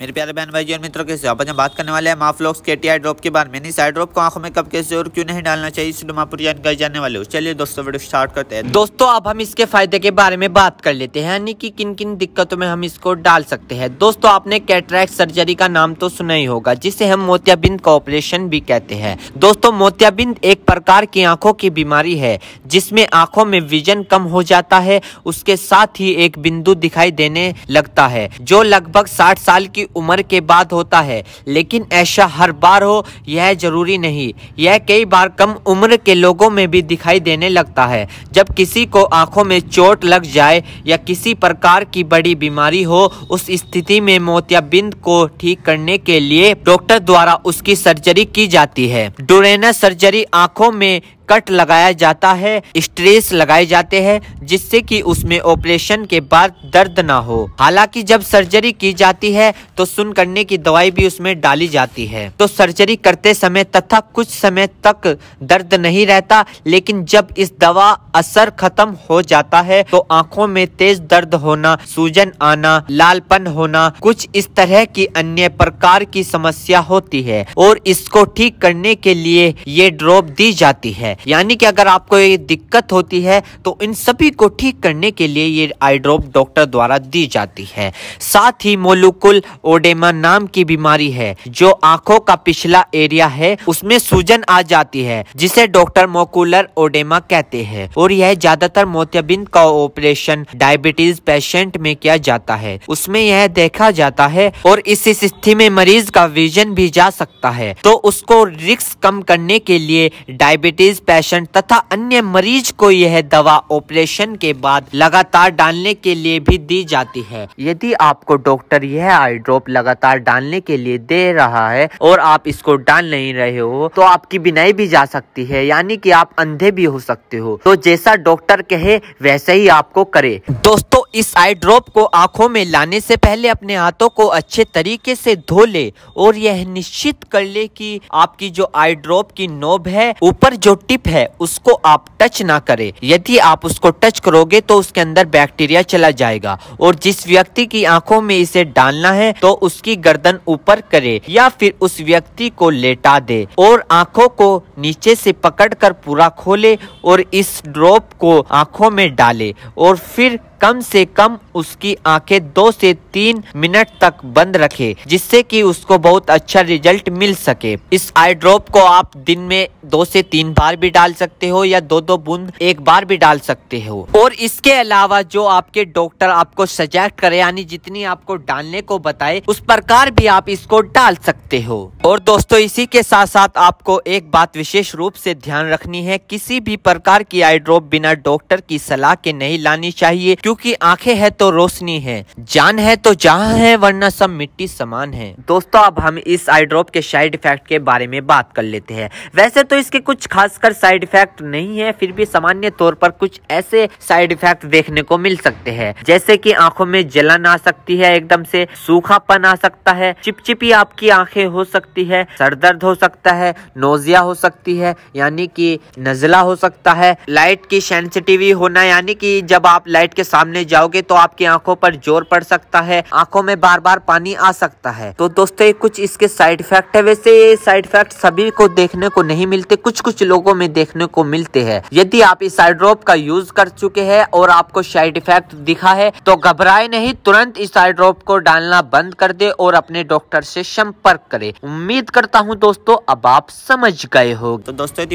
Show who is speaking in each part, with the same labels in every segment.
Speaker 1: मेरे प्यारे बहन भाई और मित्रों कैसे आप आज हम बात करने वाले हैं माफ्लॉक्स के टी आई ड्रॉप के बारे में इस आई ड्रॉप को आंखों में कब कैसे और क्यों नहीं डालना चाहिए इस डुमापुर जानकारी जानने वाले हो चलिए दोस्तों वीडियो स्टार्ट करते हैं दोस्तों अब हम इसके फायदे के बारे में बात कर लेते हैं यानी कि किन किन दिक्कतों में हम इसको डाल सकते हैं दोस्तों आपने कैटरैक्ट सर्जरी का नाम तो सुना ही होगा जिसे हम मोतियाबिंद का ऑपरेशन भी कहते हैं दोस्तों मोतियाबिंद एक प्रकार की आंखों की बीमारी है जिसमें आंखों में विजन कम हो जाता है उसके साथ ही एक बिंदु दिखाई देने लगता है जो लगभग साठ साल की उम्र के बाद होता है लेकिन ऐसा हर बार हो यह जरूरी नहीं यह कई बार कम उम्र के लोगों में भी दिखाई देने लगता है जब किसी को आंखों में चोट लग जाए या किसी प्रकार की बड़ी बीमारी हो उस स्थिति में मोतियाबिंद को ठीक करने के लिए डॉक्टर द्वारा उसकी सर्जरी की जाती है डोरेना सर्जरी आंखों में कट लगाया जाता है स्ट्रेस लगाए जाते हैं जिससे कि उसमें ऑपरेशन के बाद दर्द ना हो हालांकि जब सर्जरी की जाती है तो सुन करने की दवाई भी उसमें डाली जाती है तो सर्जरी करते समय तथा कुछ समय तक दर्द नहीं रहता लेकिन जब इस दवा असर खत्म हो जाता है तो आंखों में तेज दर्द होना सूजन आना लालपन होना कुछ इस तरह की अन्य प्रकार की समस्या होती है और इसको ठीक करने के लिए ये ड्रॉप दी जाती है यानी कि अगर आपको ये दिक्कत होती है तो इन सभी को ठीक करने के लिए ये आई ड्रॉप डॉक्टर द्वारा दी जाती है साथ ही मोलुकुल ओडेमा नाम की बीमारी है जो आंखों का पिछला एरिया है उसमें सूजन आ जाती है जिसे डॉक्टर मोकुलर ओडेमा कहते हैं और यह ज्यादातर मोतियाबिंद का ऑपरेशन डायबिटीज पेशेंट में किया जाता है उसमें यह देखा जाता है और इस स्थिति में मरीज का विजन भी जा सकता है तो उसको रिस्क कम करने के लिए डायबिटीज पेशेंट तथा अन्य मरीज को यह दवा ऑपरेशन के बाद लगातार डालने के लिए भी दी जाती है यदि आपको डॉक्टर यह आई ड्रॉप लगातार डालने के लिए दे रहा है और आप इसको डाल नहीं रहे हो तो आपकी बिनाई भी जा सकती है यानी कि आप अंधे भी हो सकते हो तो जैसा डॉक्टर कहे वैसे ही आपको करे दोस्तों इस आई ड्रॉप को आंखों में लाने से पहले अपने हाथों को अच्छे तरीके से धो ले और यह निश्चित कर ले कि आपकी जो आई ड्रॉप की नोब है ऊपर जो टिप चिप है उसको आप टच ना करें यदि आप उसको टच करोगे तो उसके अंदर बैक्टीरिया चला जाएगा और जिस व्यक्ति की आंखों में इसे डालना है तो उसकी गर्दन ऊपर करे या फिर उस व्यक्ति को लेटा दे और आंखों को नीचे से पकड़कर पूरा खोले और इस ड्रॉप को आंखों में डाले और फिर कम से कम उसकी आंखें दो से तीन मिनट तक बंद रखे जिससे कि उसको बहुत अच्छा रिजल्ट मिल सके इस आई ड्रॉप को आप दिन में दो से तीन बार भी डाल सकते हो या दो दो बूंद एक बार भी डाल सकते हो और इसके अलावा जो आपके डॉक्टर आपको सजेस्ट करे यानी जितनी आपको डालने को बताए उस प्रकार भी आप इसको डाल सकते हो और दोस्तों इसी के साथ साथ आपको एक बात विशेष रूप से ध्यान रखनी है किसी भी प्रकार की आई ड्रॉप बिना डॉक्टर की सलाह के नहीं लानी चाहिए क्योंकि आंखें है तो रोशनी है जान है तो जहाँ है वरना सब मिट्टी समान है दोस्तों अब हम इस आई ड्रॉप के साइड इफेक्ट के बारे में बात कर लेते हैं वैसे तो इसके कुछ खासकर साइड इफेक्ट नहीं है फिर भी सामान्य तौर पर कुछ ऐसे साइड इफेक्ट देखने को मिल सकते हैं जैसे कि आंखों में जलन आ सकती है एकदम से सूखापन आ सकता है चिपचिपी आपकी आंखें हो सकती है सर दर्द हो सकता है नोजिया हो सकती है यानी कि नजला हो सकता है लाइट की सेंसिटिवी होना यानी कि जब आप लाइट के साथ सामने जाओगे तो आपकी आंखों पर जोर पड़ सकता है आंखों में बार बार पानी आ सकता है तो दोस्तों ये कुछ इसके साइड इफेक्ट है वैसे ये साइड इफेक्ट सभी को देखने को नहीं मिलते कुछ कुछ लोगों में देखने को मिलते हैं यदि आप इस आइड्रॉप का यूज कर चुके हैं और आपको साइड इफेक्ट दिखा है तो घबराए नहीं तुरंत इस आइड्रॉप को डालना बंद कर दे और अपने डॉक्टर से संपर्क करे उम्मीद करता हूँ दोस्तों अब आप समझ गए हो तो दोस्तों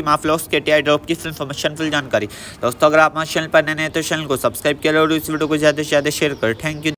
Speaker 1: के टी आई ड्रॉप की इन्फॉर्मेशन फुल जानकारी दोस्तों अगर आप हमारे चैनल पर नए तो चैनल को सब्सक्राइब करें और इस वीडियो को ज़्यादा से ज़्यादा शेयर करें थैंक यू